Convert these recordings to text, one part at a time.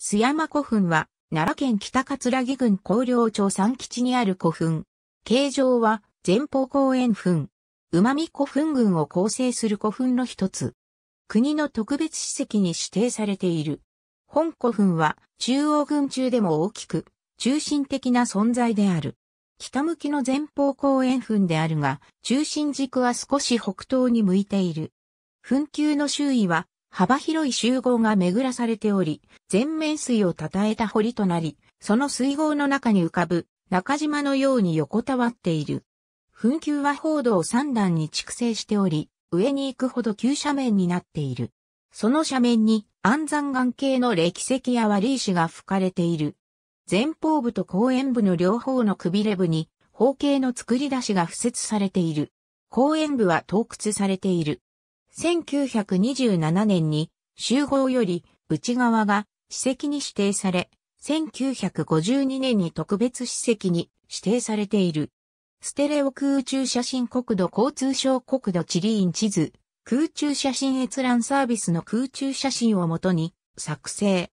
須山古墳は、奈良県北葛城郡高陵町三基地にある古墳。形状は、前方後円墳。馬見古墳群を構成する古墳の一つ。国の特別史跡に指定されている。本古墳は、中央群中でも大きく、中心的な存在である。北向きの前方後円墳であるが、中心軸は少し北東に向いている。墳丘の周囲は幅広い集合が巡らされており、全面水を称えた堀となり、その水郷の中に浮かぶ中島のように横たわっている。墳丘は報道3段に蓄積しており、上に行くほど急斜面になっている。その斜面に安山岩系の歴石や割石が吹かれている。前方部と後円部の両方のくびれ部に、方形の作り出しが付設されている。後円部は洞窟されている。1927年に集合より内側が史跡に指定され、1952年に特別史跡に指定されている。ステレオ空中写真国土交通省国土地理院地図、空中写真閲覧サービスの空中写真をもとに作成。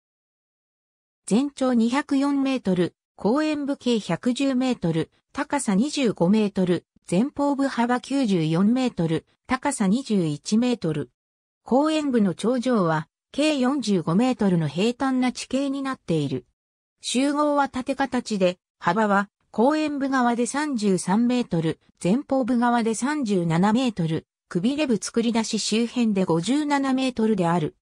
全長204メートル、公園部径110メートル、高さ25メートル、前方部幅94メートル、高さ21メートル。公園部の頂上は、計45メートルの平坦な地形になっている。集合は縦形で、幅は公園部側で33メートル、前方部側で37メートル、くびれ部作り出し周辺で57メートルである。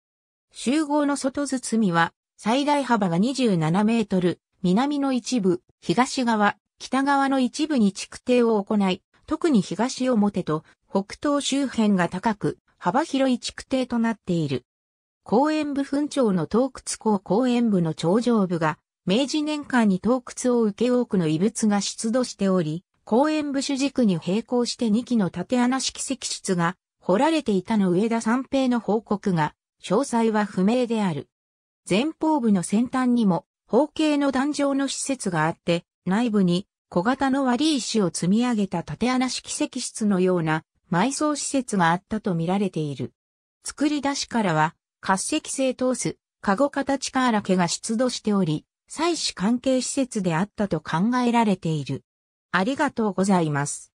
集合の外包みは、最大幅が27メートル、南の一部、東側、北側の一部に築堤を行い、特に東表と北東周辺が高く、幅広い築堤となっている。公園部墳町の洞窟港公園部の頂上部が、明治年間に洞窟を受け多くの遺物が出土しており、公園部主軸に並行して2基の縦穴式石室が掘られていたの上田三平の報告が、詳細は不明である。前方部の先端にも、方形の壇上の施設があって、内部に小型の割石を積み上げた縦穴式石室のような埋葬施設があったと見られている。作り出しからは、滑石製通す、カゴ形カーラケが出土しており、祭祀関係施設であったと考えられている。ありがとうございます。